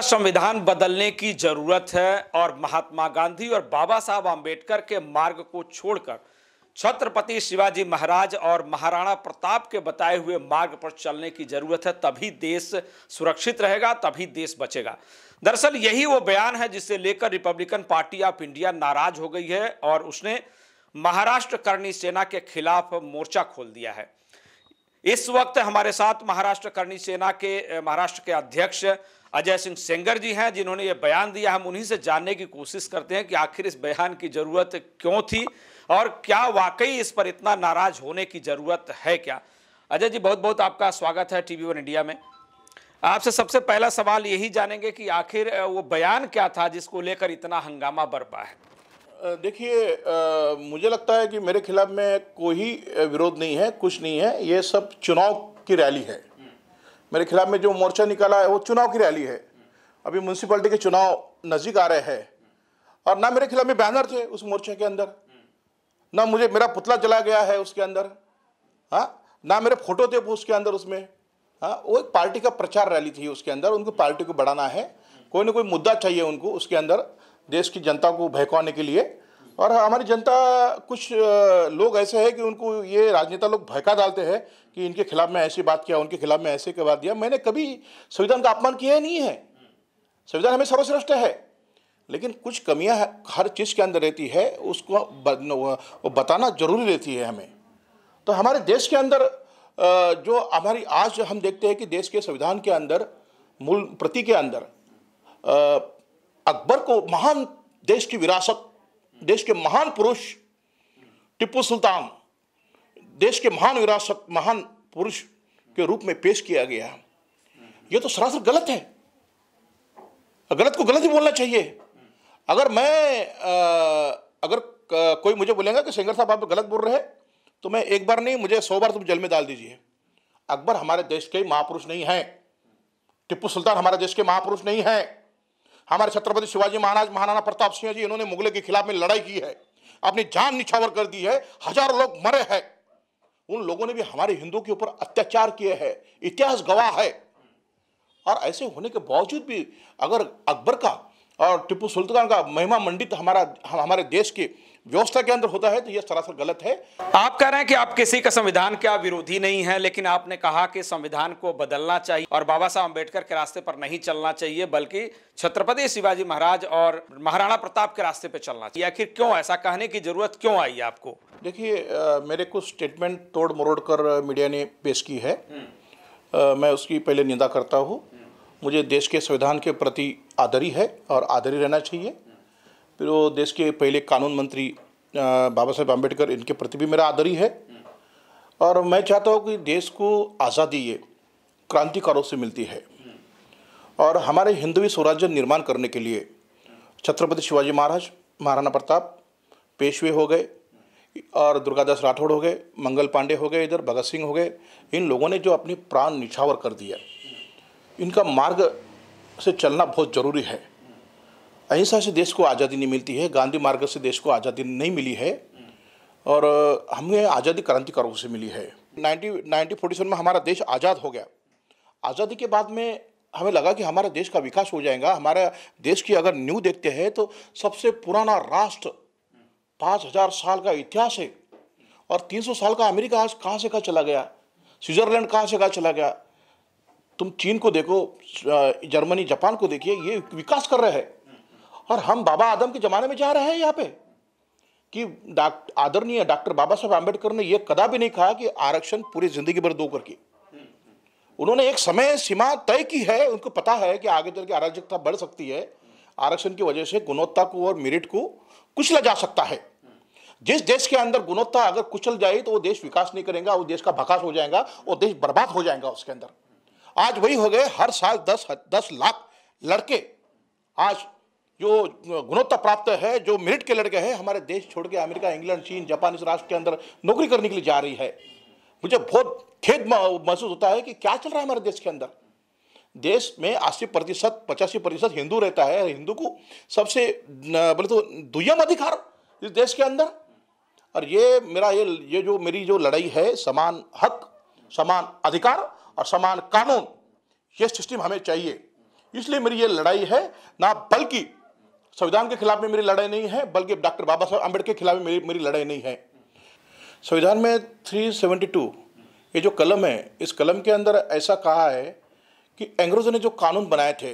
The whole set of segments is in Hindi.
पूरा संविधान बदलने की जरूरत है और महात्मा गांधी और बाबा साहब आम्बेडकर के मार्ग को छोड़कर छत्रपति शिवाजी महाराज और महाराणा प्रताप के बताए हुए मार्ग पर चलने की जरूरत है तभी देश सुरक्षित रहेगा तभी देश बचेगा दरअसल यही वो बयान है जिसे लेकर रिपब्लिकन पार्टी ऑफ इंडिया नाराज हो गई है और उसने महाराष्ट्र करणी सेना के खिलाफ मोर्चा खोल दिया है इस वक्त हमारे साथ महाराष्ट्र करणी सेना के महाराष्ट्र के अध्यक्ष अजय सिंह सेंगर जी हैं जिन्होंने ये बयान दिया हम उन्हीं से जानने की कोशिश करते हैं कि आखिर इस बयान की ज़रूरत क्यों थी और क्या वाकई इस पर इतना नाराज होने की ज़रूरत है क्या अजय जी बहुत बहुत आपका स्वागत है टीवी वन इंडिया में आपसे सबसे पहला सवाल यही जानेंगे कि आखिर वो बयान क्या था जिसको लेकर इतना हंगामा बरपा है देखिए मुझे लगता है कि मेरे खिलाफ में कोई विरोध नहीं है कुछ नहीं है ये सब चुनाव की रैली है मेरे खिलाफ में जो मोर्चा निकाला है वो चुनाव की रैली है अभी म्यूनसिपलिटी के चुनाव नज़दीक आ रहे हैं और ना मेरे खिलाफ में बैनर थे उस मोर्चे के अंदर ना मुझे मेरा पुतला जला गया है उसके अंदर हाँ ना मेरे फोटो थे उसके अंदर उसमें हाँ वो एक पार्टी का प्रचार रैली थी उसके अंदर उनको पार्टी को बढ़ाना है कोई ना कोई मुद्दा चाहिए उनको उसके अंदर देश की जनता को बहकाने के लिए और हमारी जनता कुछ लोग ऐसे हैं कि उनको ये राजनेता लोग भयका डालते हैं कि इनके खिलाफ मैं ऐसी बात किया उनके खिलाफ मैं ऐसे के दिया मैंने कभी संविधान का अपमान किया नहीं है संविधान हमें सर्वश्रेष्ठ है लेकिन कुछ कमियां हर चीज़ के अंदर रहती है उसको वो बताना जरूरी रहती है हमें तो हमारे देश के अंदर जो हमारी आज हम देखते हैं कि देश के संविधान के अंदर मूल प्रति के अंदर अकबर को महान देश की विरासत देश के महान पुरुष टिप्पू सुल्तान देश के महान विरासत महान पुरुष के रूप में पेश किया गया ये तो सरासर गलत है गलत को गलत ही बोलना चाहिए अगर मैं आ, अगर कोई मुझे बोलेगा कि सेंगर साहब आप गलत बोल रहे तो मैं एक बार नहीं मुझे सौ बार तुम जेल में डाल दीजिए अकबर हमारे देश के महापुरुष नहीं हैं टिप्पू सुल्तान हमारे देश के महापुरुष नहीं हैं हमारे छत्रपति शिवाजी महाराज महाराणा प्रताप सिंह जी इन्होंने मुगलों के खिलाफ में लड़ाई की है अपनी जान निछावर कर दी है हजारों लोग मरे हैं उन लोगों ने भी हमारे हिंदुओं के ऊपर अत्याचार किए हैं इतिहास गवाह है और ऐसे होने के बावजूद भी अगर अकबर का और टिप्पू सुल्तान का महिमा मंडित हमारा हमारे देश के व्यवस्था के अंदर होता है तो यह सरासर गलत है आप कह रहे हैं कि आप किसी का संविधान का विरोधी नहीं है लेकिन आपने कहा कि संविधान को बदलना चाहिए और बाबा साहब अम्बेडकर के रास्ते पर नहीं चलना चाहिए बल्कि छत्रपति शिवाजी महाराज और महाराणा प्रताप के रास्ते पर चलना चाहिए आखिर क्यों ऐसा कहने की जरूरत क्यों आई आपको देखिए मेरे कुछ स्टेटमेंट तोड़ मरोड़ कर मीडिया ने पेश की है आ, हम्म। मैं उसकी पहले निंदा करता हूँ हम्म। मुझे देश के संविधान के प्रति आदरी है और आदरी रहना चाहिए फिर वो देश के पहले कानून मंत्री बाबा साहेब अम्बेडकर इनके प्रति भी मेरा आदर ही है और मैं चाहता हूँ कि देश को आज़ादी ये क्रांतिकारों से मिलती है और हमारे हिंदवी स्वराज्य निर्माण करने के लिए छत्रपति शिवाजी महाराज महाराणा प्रताप पेशवे हो गए और दुर्गादास राठौड़ हो गए मंगल पांडे हो गए इधर भगत सिंह हो गए इन लोगों ने जो अपनी प्राण निछावर कर दिया इनका मार्ग से चलना बहुत ज़रूरी है अहिंसा से देश को आज़ादी नहीं मिलती है गांधी मार्ग से देश को आज़ादी नहीं मिली है और हमें आज़ादी क्रांतिकारों से मिली है नाइनटीन नाइनटीन फोर्टी में हमारा देश आज़ाद हो गया आज़ादी के बाद में हमें लगा कि हमारे देश का विकास हो जाएगा हमारे देश की अगर न्यू देखते हैं तो सबसे पुराना राष्ट्र पाँच हज़ार साल का इतिहास है और तीन सौ साल का अमेरिका आज कहाँ से कहाँ चला गया स्विट्ज़रलैंड कहाँ से कहाँ चला गया तुम चीन को देखो जर्मनी जापान को देखिए ये विकास कर रहे हैं और हम बाबा आदम के ज़माने में जा रहे हैं यहाँ पे कि डॉक्टर आदरणीय डॉक्टर बाबा साहब आम्बेडकर ने यह कदा भी नहीं कहा कि आरक्षण पूरी ज़िंदगी भर दो करके उन्होंने एक समय सीमा तय की है उनको पता है कि आगे चल के अराजकता बढ़ सकती है आरक्षण की वजह से गुणवत्ता को और मेरिट को कुचला जा सकता है जिस देश के अंदर गुणवत्ता अगर कुचल जाए तो वो देश विकास नहीं करेगा वो देश का भकास हो जाएगा वो देश बर्बाद हो जाएगा उसके अंदर आज वही हो गए हर साल दस दस लाख लड़के आज जो गुणवत्ता प्राप्त है जो मेरिट के लड़के हैं हमारे देश छोड़ के अमेरिका इंग्लैंड चीन जापान इस राष्ट्र के अंदर नौकरी करने के लिए जा रही है मुझे बहुत खेद महसूस होता है कि क्या चल रहा है हमारे देश के अंदर देश में अस्सी प्रतिशत पचासी प्रतिशत हिंदू रहता है हिंदू को सबसे बोले तो दुयम अधिकार इस देश के अंदर और ये मेरा ये ये जो मेरी जो लड़ाई है समान हक समान अधिकार और समान कानून ये सिस्टम हमें चाहिए इसलिए मेरी ये लड़ाई है ना बल्कि संविधान के खिलाफ में मेरी लड़ाई नहीं है बल्कि डॉक्टर बाबा साहब अम्बेडकर के खिलाफ मेरी मेरी लड़ाई नहीं है संविधान में 372 ये जो कलम है इस कलम के अंदर ऐसा कहा है कि अंग्रेज़ों ने जो कानून बनाए थे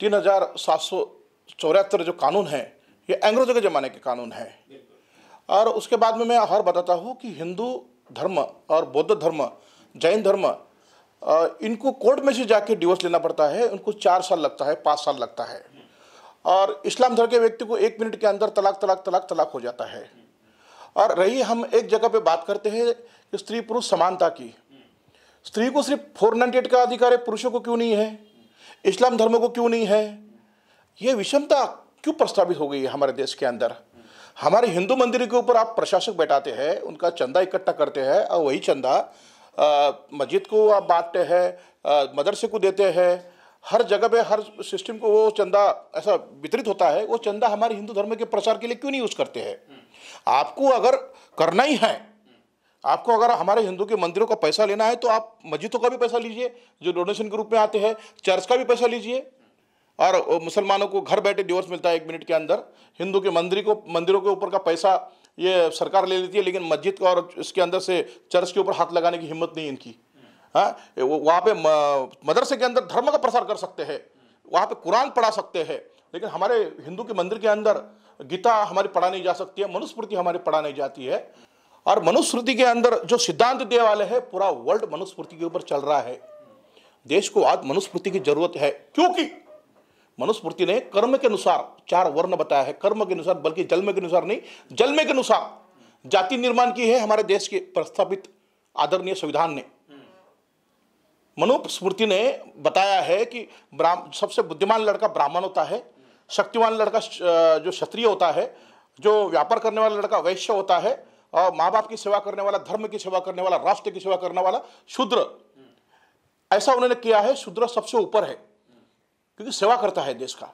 तीन हज़ार सात सौ जो कानून है ये अंग्रेज़ों के ज़माने के कानून है और उसके बाद में मैं हर बताता हूँ कि हिंदू धर्म और बौद्ध धर्म जैन धर्म इनको कोर्ट में से जाके डिवोर्स लेना पड़ता है उनको चार साल लगता है पाँच साल लगता है और इस्लाम धर्म के व्यक्ति को एक मिनट के अंदर तलाक तलाक तलाक तलाक हो जाता है और रही हम एक जगह पे बात करते हैं कि स्त्री पुरुष समानता की स्त्री को सिर्फ फोर नाइन्टी का अधिकार है पुरुषों को क्यों नहीं है इस्लाम धर्म को क्यों नहीं है ये विषमता क्यों प्रस्तावित हो गई है हमारे देश के अंदर हमारे हिंदू मंदिर के ऊपर आप प्रशासक बैठाते हैं उनका चंदा इकट्ठा करते हैं और वही चंदा मस्जिद को आप बांटते हैं मदरसे को देते हैं हर जगह पे हर सिस्टम को वो चंदा ऐसा वितरित होता है वो चंदा हमारे हिंदू धर्म के प्रचार के लिए क्यों नहीं यूज़ करते हैं आपको अगर करना ही है आपको अगर हमारे हिंदू के मंदिरों का पैसा लेना है तो आप मस्जिदों का भी पैसा लीजिए जो डोनेशन के रूप में आते हैं चर्च का भी पैसा लीजिए और मुसलमानों को घर बैठे डिवोर्स मिलता है एक मिनट के अंदर हिंदू के मंदिर को मंदिरों के ऊपर का पैसा ये सरकार ले लेती है लेकिन मस्जिद का और इसके अंदर से चर्च के ऊपर हाथ लगाने की हिम्मत नहीं इनकी हाँ, वहाँ पे मदरसे के अंदर धर्म का प्रसार कर सकते हैं वहाँ पे कुरान पढ़ा सकते हैं लेकिन हमारे हिंदू के मंदिर के अंदर गीता हमारी पढ़ा नहीं जा सकती है मनुस्मृति हमारी पढ़ा नहीं जाती है और मनुस्मृति के अंदर जो सिद्धांत देने वाले हैं पूरा वर्ल्ड मनुस्मृति के ऊपर चल रहा है देश को आज मनुस्मृति की जरूरत है क्योंकि मनुस्मृति ने कर्म के अनुसार चार वर्ण बताया है कर्म के अनुसार बल्कि जन्म के अनुसार नहीं जन्म के अनुसार जाति निर्माण की है हमारे देश के प्रस्थापित आदरणीय संविधान ने मनुस्मृति ने बताया है कि ब्राह्म सबसे बुद्धिमान लड़का ब्राह्मण होता है शक्तिवान लड़का जो क्षत्रिय होता है जो व्यापार करने वाला लड़का वैश्य होता है और माँ बाप की सेवा करने वाला धर्म की सेवा करने वाला राष्ट्र की सेवा करने वाला शूद्र ऐसा उन्होंने किया है शूद्र सबसे ऊपर है क्योंकि सेवा करता है देश का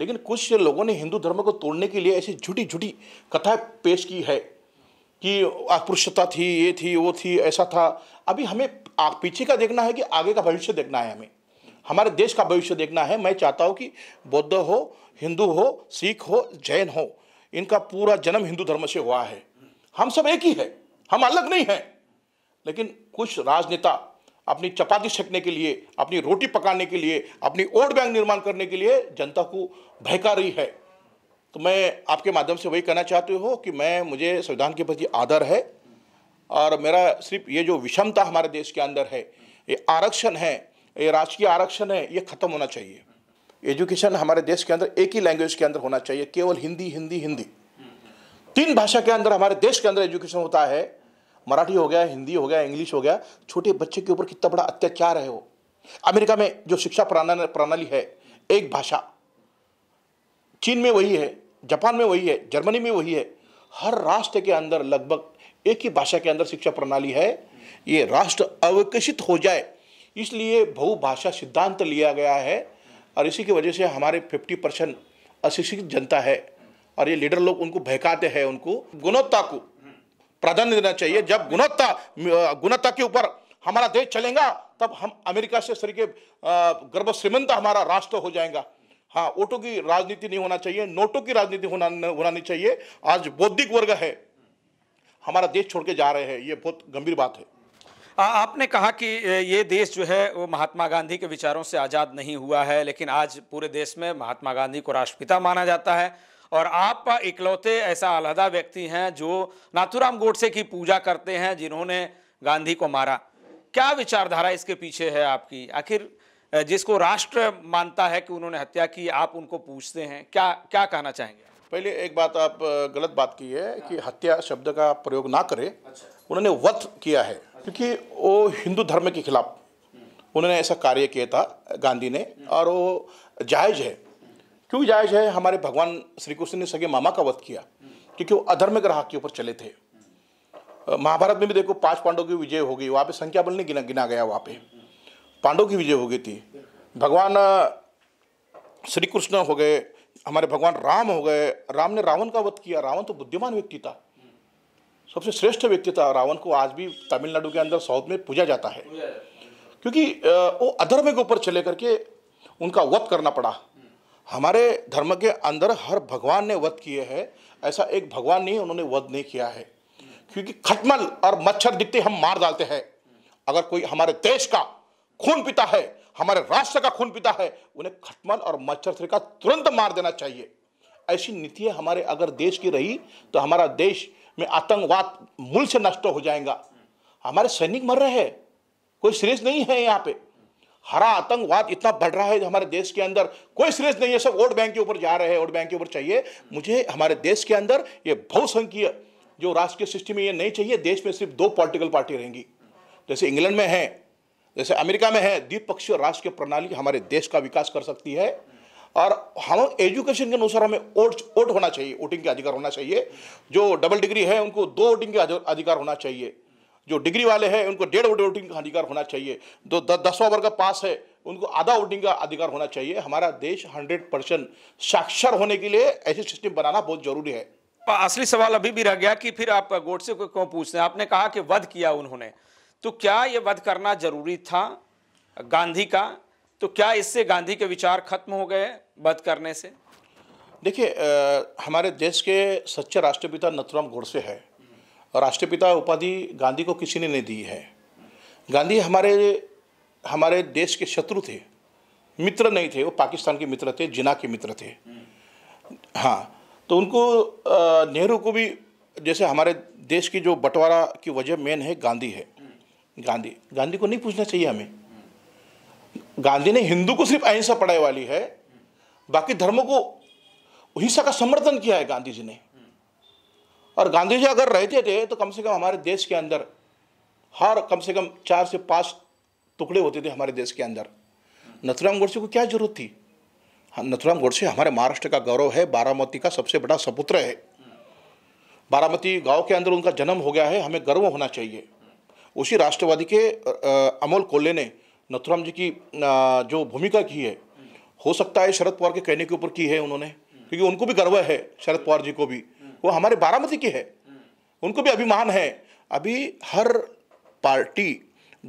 लेकिन कुछ लोगों ने हिंदू धर्म को तोड़ने के लिए ऐसी झूठी झूठी कथाएं पेश की है कि अस्पृश्यता थी ये थी वो थी ऐसा था अभी हमें पीछे का देखना है कि आगे का भविष्य देखना है हमें हमारे देश का भविष्य देखना है मैं चाहता हूँ कि बौद्ध हो हिंदू हो सिख हो जैन हो इनका पूरा जन्म हिंदू धर्म से हुआ है हम सब एक ही है हम अलग नहीं हैं लेकिन कुछ राजनेता अपनी चपाती छकने के लिए अपनी रोटी पकाने के लिए अपनी वोट बैंक निर्माण करने के लिए जनता को बहका रही है तो मैं आपके माध्यम से वही कहना चाहते हो कि मैं मुझे संविधान के प्रति आदर है और मेरा सिर्फ ये जो विषमता हमारे देश के अंदर है ये आरक्षण है ये राजकीय आरक्षण है ये ख़त्म होना चाहिए एजुकेशन हमारे देश के अंदर एक ही लैंग्वेज के अंदर होना चाहिए केवल हिंदी हिंदी हिंदी तीन भाषा के अंदर हमारे देश के अंदर एजुकेशन होता है मराठी हो गया हिंदी हो गया इंग्लिश हो गया छोटे बच्चे के ऊपर कितना बड़ा अत्याचार है वो अमेरिका में जो शिक्षा प्रणाली है एक भाषा चीन में वही है जापान में वही है जर्मनी में वही है हर राष्ट्र के अंदर लगभग एक ही भाषा के अंदर शिक्षा प्रणाली है ये राष्ट्र अविकसित हो जाए इसलिए बहुभाषा सिद्धांत लिया गया है और इसी की वजह से हमारे फिफ्टी परसेंट अशिक्षित जनता है और ये लीडर लोग उनको बहकाते हैं उनको गुणवत्ता को प्राधान्य देना चाहिए जब गुणवत्ता गुणवत्ता के ऊपर हमारा देश चलेगा तब हम अमेरिका से सर के गर्भ श्रीमंत हमारा राष्ट्र हो जाएगा हाँ ओटो की राजनीति नहीं होना चाहिए नोटों की राजनीति होना होना नहीं चाहिए आज बौद्धिक वर्ग है हमारा देश छोड़ के जा रहे हैं ये बहुत गंभीर बात है आपने कहा कि ये देश जो है वो महात्मा गांधी के विचारों से आज़ाद नहीं हुआ है लेकिन आज पूरे देश में महात्मा गांधी को राष्ट्रपिता माना जाता है और आप इकलौते ऐसा अलहदा व्यक्ति हैं जो नाथुराम गोडसे की पूजा करते हैं जिन्होंने गांधी को मारा क्या विचारधारा इसके पीछे है आपकी आखिर जिसको राष्ट्र मानता है कि उन्होंने हत्या की आप उनको पूछते हैं क्या क्या कहना चाहेंगे पहले एक बात आप गलत बात की है कि हाँ। हत्या शब्द का प्रयोग ना करें अच्छा। उन्होंने वध किया है अच्छा। क्योंकि वो हिंदू धर्म के खिलाफ हम्म। उन्होंने ऐसा कार्य किया था गांधी ने हम्म। और वो जायज़ है हम्म। क्यों जायज़ है हमारे भगवान श्री कृष्ण ने सगे मामा का वध किया क्योंकि वो अधर्म ग्राह के ऊपर चले थे महाभारत में भी देखो पांच पांडव की विजय हो गई वहाँ पे संख्या बल नहीं गिना गिना गया वहाँ पे पांडव की विजय हो गई थी भगवान श्री कृष्ण हो गए हमारे भगवान राम हो गए राम ने रावण का वध किया रावण तो बुद्धिमान व्यक्ति था सबसे श्रेष्ठ व्यक्ति था रावण को आज भी तमिलनाडु के अंदर साउथ में पूजा जाता है क्योंकि वो अधर्म के ऊपर चले करके उनका वध करना पड़ा हमारे धर्म के अंदर हर भगवान ने वध किए हैं ऐसा एक भगवान नहीं उन्होंने वध नहीं किया है क्योंकि खटमल और मच्छर दिखते हम मार डालते हैं अगर कोई हमारे देश का खून पीता है हमारे राष्ट्र का खून पीता है उन्हें खटमल और मच्छर का तुरंत मार देना चाहिए ऐसी नीतियाँ हमारे अगर देश की रही तो हमारा देश में आतंकवाद मूल से नष्ट हो जाएगा हमारे सैनिक मर रहे हैं कोई सीरियस नहीं है यहाँ पे हरा आतंकवाद इतना बढ़ रहा है हमारे देश के अंदर कोई सीरियस नहीं है सब वोट बैंक के ऊपर जा रहे हैं वोट बैंक के ऊपर चाहिए मुझे हमारे देश के अंदर ये बहुसंख्य जो राष्ट्रीय सिस्टम में ये नहीं चाहिए देश में सिर्फ दो पॉलिटिकल पार्टी रहेंगी जैसे इंग्लैंड में है जैसे अमेरिका में है द्विपक्षीय राष्ट्रीय प्रणाली हमारे देश का विकास कर सकती है और हम एजुकेशन के अनुसार हमें वोट वोट होना चाहिए वोटिंग के अधिकार होना चाहिए जो डबल डिग्री है उनको दो वोटिंग के अधिकार होना चाहिए जो डिग्री वाले हैं उनको डेढ़ वोटिंग का अधिकार होना चाहिए जो दसवां वर्ग का पास है उनको आधा वोटिंग का अधिकार होना चाहिए हमारा देश हंड्रेड परसेंट साक्षर होने के लिए ऐसी सिस्टम बनाना बहुत जरूरी है असली सवाल अभी भी रह गया कि फिर आप गोडसे को क्यों पूछते हैं आपने कहा कि वध किया उन्होंने तो क्या ये वध करना जरूरी था गांधी का तो क्या इससे गांधी के विचार खत्म हो गए वध करने से देखिए हमारे देश के सच्चे राष्ट्रपिता नथुराम गोडसे है राष्ट्रपिता उपाधि गांधी को किसी ने नहीं दी है गांधी हमारे हमारे देश के शत्रु थे मित्र नहीं थे वो पाकिस्तान के मित्र थे जिना के मित्र थे हाँ तो उनको नेहरू को भी जैसे हमारे देश की जो बंटवारा की वजह मेन है गांधी है गांधी गांधी को नहीं पूछना चाहिए हमें गांधी ने हिंदू को सिर्फ अहिंसा पढ़ाई वाली है बाकी धर्मों को हिंसा का समर्थन किया है गांधी जी ने और गांधी जी अगर रहते थे तो कम से कम हमारे देश के अंदर हर कम से कम चार से पाँच टुकड़े होते थे हमारे देश के अंदर नथुराम गोडसे को क्या जरूरत थी हाँ, नथुराम गोडसे हमारे महाराष्ट्र का गौरव है बारामती का सबसे बड़ा सपुत्र है बारामती गांव के अंदर उनका जन्म हो गया है हमें गर्व होना चाहिए उसी राष्ट्रवादी के अमोल कोल्ले ने नथुराम जी की जो भूमिका की है हो सकता है शरद पवार के कहने के ऊपर की है उन्होंने क्योंकि उनको भी गर्व है शरद पवार जी को भी वो हमारे बारामती की है उनको भी अभिमान है अभी हर पार्टी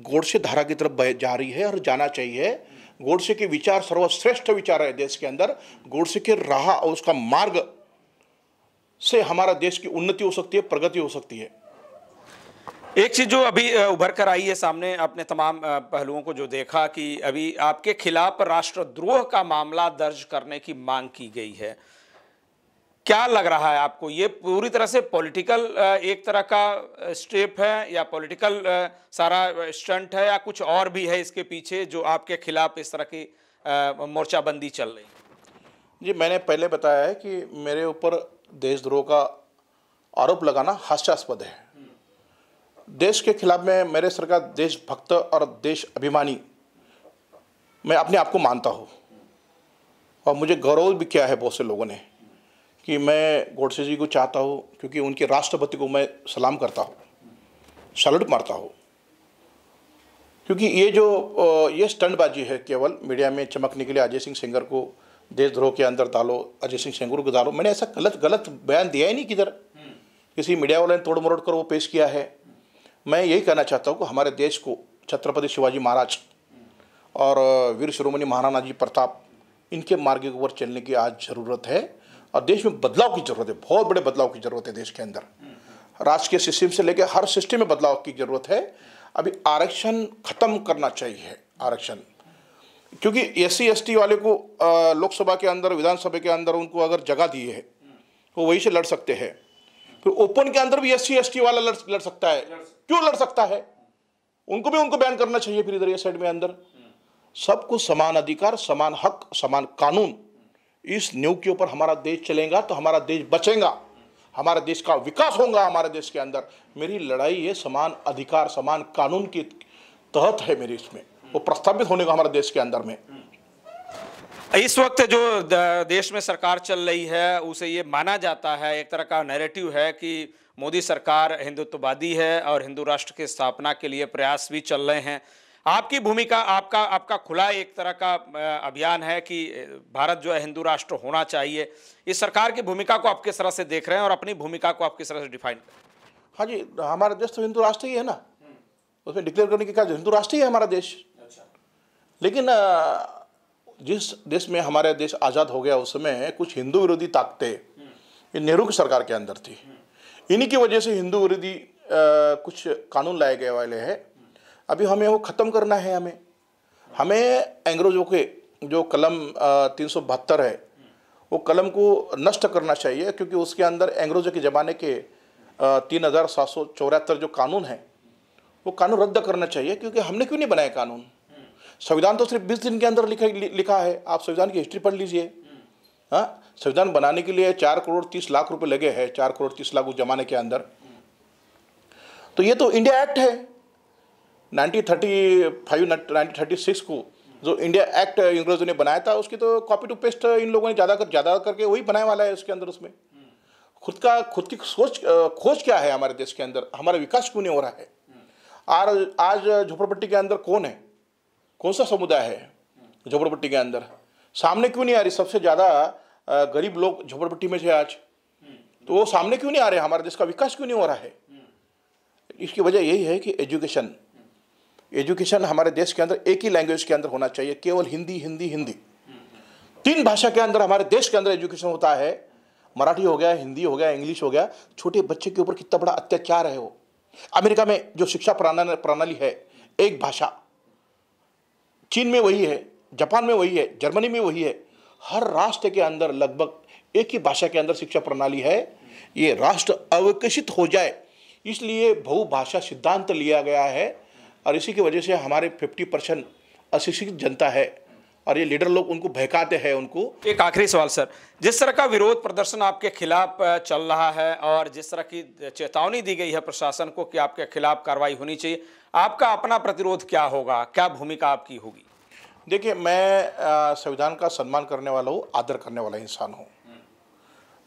गोडसे धारा की तरफ जा रही है और जाना चाहिए गोडसे के विचार सर्वश्रेष्ठ विचार है देश के अंदर गोडसे के राह और उसका मार्ग से हमारा देश की उन्नति हो सकती है प्रगति हो सकती है एक चीज़ जो अभी उभर कर आई है सामने आपने तमाम पहलुओं को जो देखा कि अभी आपके खिलाफ राष्ट्रद्रोह का मामला दर्ज करने की मांग की गई है क्या लग रहा है आपको ये पूरी तरह से पॉलिटिकल एक तरह का स्टेप है या पॉलिटिकल सारा स्टंट है या कुछ और भी है इसके पीछे जो आपके खिलाफ इस तरह की मोर्चाबंदी चल रही जी मैंने पहले बताया है कि मेरे ऊपर देशद्रोह का आरोप लगाना हास्यास्पद है देश के खिलाफ में मेरे सर का देशभक्त और देश अभिमानी मैं अपने आप को मानता हूँ और मुझे गौरव भी किया है बहुत से लोगों ने कि मैं गोडसे जी को चाहता हूँ क्योंकि उनके राष्ट्रपति को मैं सलाम करता हूँ सैल्यूट मारता हूँ क्योंकि ये जो ये स्टंटबाजी है केवल मीडिया में चमकने के लिए अजय सिंह सिंगर को देशद्रोह के अंदर डालो अजय सिंह सिंगर को डालो मैंने ऐसा गलत गलत बयान दिया ही नहीं किधर हम्म। किसी मीडिया वाले ने तोड़ मरोड़ कर वो पेश किया है मैं यही कहना चाहता हूँ कि हमारे देश को छत्रपति शिवाजी महाराज और वीर शिरोमणि महाराणा जी प्रताप इनके मार्ग के ऊपर चलने की आज ज़रूरत है और देश में बदलाव की ज़रूरत है बहुत बड़े बदलाव की ज़रूरत है देश के अंदर राजकीय सिस्टम से लेकर हर सिस्टम में बदलाव की ज़रूरत है अभी आरक्षण ख़त्म करना चाहिए आरक्षण क्योंकि एस सी वाले को लोकसभा के अंदर विधानसभा के अंदर उनको अगर जगह दी है वो वहीं से लड़ सकते हैं फिर ओपन के अंदर भी एस सी वाला लड़ लड़ सकता है क्यों लड़ सकता है उनको भी उनको बैन करना चाहिए फिर इधर साइड में अंदर हम्म। सबको समान अधिकार समान हक समान कानून इस न्यू के ऊपर हमारा देश चलेगा तो हमारा देश बचेगा हमारे देश का विकास होगा हमारे देश के अंदर मेरी लड़ाई ये समान अधिकार समान कानून के तहत है मेरी इसमें वो प्रस्तावित होने का हमारे देश के अंदर में हम्म। इस वक्त जो देश में सरकार चल रही है उसे ये माना जाता है एक तरह का नैरेटिव है कि मोदी सरकार हिंदुत्ववादी है और हिंदू राष्ट्र की स्थापना के लिए प्रयास भी चल रहे हैं आपकी भूमिका आपका आपका खुला एक तरह का अभियान है कि भारत जो है हिंदू राष्ट्र होना चाहिए इस सरकार की भूमिका को आप किस तरह से देख रहे हैं और अपनी भूमिका को आप किस तरह से डिफाइन करें हाँ जी हमारा देश तो हिंदू राष्ट्र ही है ना उसमें डिक्लेयर करने की क्या हिंदू राष्ट्र ही है हमारा देश अच्छा। लेकिन जिस देश में हमारा देश आज़ाद हो गया उस समय कुछ हिंदू विरोधी ताकतें नेहरू की सरकार के अंदर थी इन्हीं की वजह से हिंदू विरोधी कुछ कानून लाए गए वाले हैं अभी हमें वो ख़त्म करना है हमें हमें अंग्रेज़ों के जो कलम तीन सौ बहत्तर है वो कलम को नष्ट करना चाहिए क्योंकि उसके अंदर अंग्रेज़ों के ज़माने के तीन हज़ार सात सौ जो कानून है वो कानून रद्द करना चाहिए क्योंकि हमने क्यों नहीं बनाए कानून संविधान तो सिर्फ बीस दिन के अंदर लिखा लिखा है आप संविधान की हिस्ट्री पढ़ लीजिए हाँ संविधान बनाने के लिए चार करोड़ तीस लाख रुपए लगे हैं चार करोड़ तीस लाख उस जमाने के अंदर तो ये तो इंडिया एक्ट है नाइनटीन थर्टी सिक्स को जो इंडिया एक्ट अंग्रेजों ने बनाया था उसकी तो कॉपी टू पेस्ट इन लोगों ने ज़्यादा कर ज़्यादा करके वही बनाया वाला है उसके अंदर उसमें खुद का खुद की सोच खोज क्या है हमारे देश के अंदर हमारा विकास क्यों नहीं हो रहा है आज आज झोपड़पट्टी के अंदर कौन है कौन सा समुदाय है झोपड़पट्टी के अंदर सामने क्यों नहीं आ रही सबसे ज़्यादा गरीब लोग झोपड़पट्टी में से आज तो वो सामने क्यों नहीं आ रहे हमारे देश का विकास क्यों नहीं हो रहा है इसकी वजह यही है कि एजुकेशन एजुकेशन हमारे देश के अंदर एक ही लैंग्वेज के अंदर होना चाहिए केवल हिंदी हिंदी हिंदी तीन भाषा के अंदर हमारे देश के अंदर एजुकेशन होता है मराठी हो गया हिंदी हो गया इंग्लिश हो गया छोटे बच्चे के ऊपर कितना बड़ा अत्याचार है वो अमेरिका में जो शिक्षा प्रणाली है एक भाषा चीन में वही है जापान में वही है जर्मनी में वही है हर राष्ट्र के अंदर लगभग एक ही भाषा के अंदर शिक्षा प्रणाली है ये राष्ट्र अविकसित हो जाए इसलिए बहुभाषा सिद्धांत लिया गया है और इसी की वजह से हमारे फिफ्टी परसेंट अशिक्षित जनता है और ये लीडर लोग उनको बहकाते हैं उनको एक आखिरी सवाल सर जिस तरह का विरोध प्रदर्शन आपके खिलाफ चल रहा है और जिस तरह की चेतावनी दी गई है प्रशासन को कि आपके खिलाफ कार्रवाई होनी चाहिए आपका अपना प्रतिरोध क्या होगा क्या भूमिका आपकी होगी देखिए मैं संविधान का सम्मान करने वाला हूँ आदर करने वाला इंसान हूँ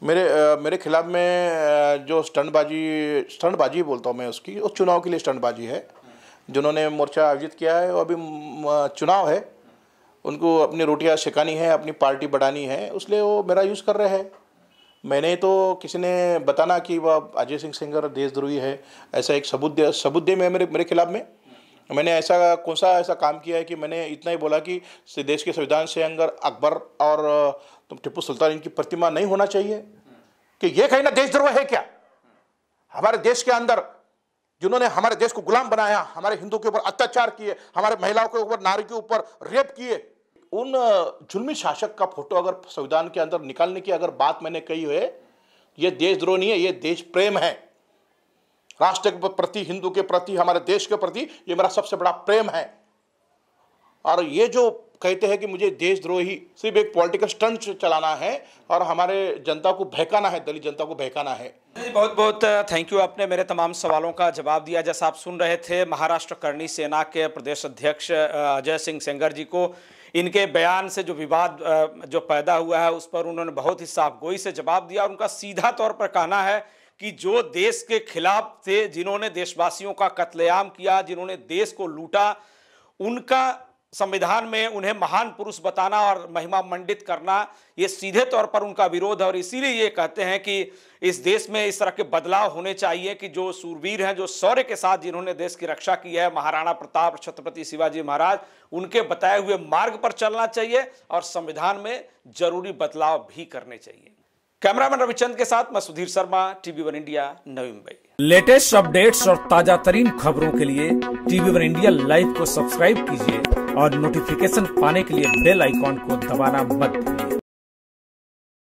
मेरे आ, मेरे खिलाफ में जो स्टंटबाजी स्टंटबाजी बोलता हूँ मैं उसकी वो चुनाव के लिए स्टंटबाजी है जिन्होंने मोर्चा आयोजित किया है और अभी चुनाव है उनको अपनी रोटियाँ सिकानी है अपनी पार्टी बढ़ानी है उसलिए वो मेरा यूज़ कर रहे हैं मैंने तो किसी ने बताना कि वह अजय सिंह सिंगर देशद्रोही है ऐसा एक सबूत सबूत दे मेरे मेरे खिलाफ़ में तो मैंने ऐसा कौन सा ऐसा काम किया है कि मैंने इतना ही बोला कि देश के संविधान से अंगर अकबर और तो टिप्पू सुल्तान इनकी प्रतिमा नहीं होना चाहिए कि ये कहीं ना देशद्रोह है क्या हमारे देश के अंदर जिन्होंने हमारे देश को गुलाम बनाया हमारे हिंदू के ऊपर अत्याचार किए हमारे महिलाओं के ऊपर नारी के ऊपर रेप किए उन जुलमी शासक का फोटो अगर संविधान के अंदर निकालने की अगर बात मैंने कही है ये देशद्रोह नहीं है ये देश प्रेम है राष्ट्र के प्रति हिंदू के प्रति हमारे देश के प्रति ये मेरा सबसे बड़ा प्रेम है और ये जो कहते हैं कि मुझे देशद्रोही सिर्फ एक पॉलिटिकल स्टंट चलाना है और हमारे जनता को बहकाना है दलित जनता को बहकाना है बहुत बहुत थैंक यू आपने मेरे तमाम सवालों का जवाब दिया जैसा आप सुन रहे थे महाराष्ट्र करणी सेना के प्रदेश अध्यक्ष अजय सिंह सेंगर जी को इनके बयान से जो विवाद जो पैदा हुआ है उस पर उन्होंने बहुत ही साफ गोई से जवाब दिया और उनका सीधा तौर पर कहना है कि जो देश के खिलाफ थे जिन्होंने देशवासियों का कत्लेआम किया जिन्होंने देश को लूटा उनका संविधान में उन्हें महान पुरुष बताना और महिमा मंडित करना ये सीधे तौर पर उनका विरोध है और इसीलिए ये कहते हैं कि इस देश में इस तरह के बदलाव होने चाहिए कि जो सूरवीर हैं जो शौर्य के साथ जिन्होंने देश की रक्षा की है महाराणा प्रताप छत्रपति शिवाजी महाराज उनके बताए हुए मार्ग पर चलना चाहिए और संविधान में जरूरी बदलाव भी करने चाहिए कैमरामैन रविचंद के साथ मैं Sudhir Sharma TV one India Navi Mumbai latest updates और ताजा तरीन खबरों के लिए टीवी वन इंडिया लाइव को सब्सक्राइब कीजिए और नोटिफिकेशन पाने के लिए बेल आइकॉन को दबाना मत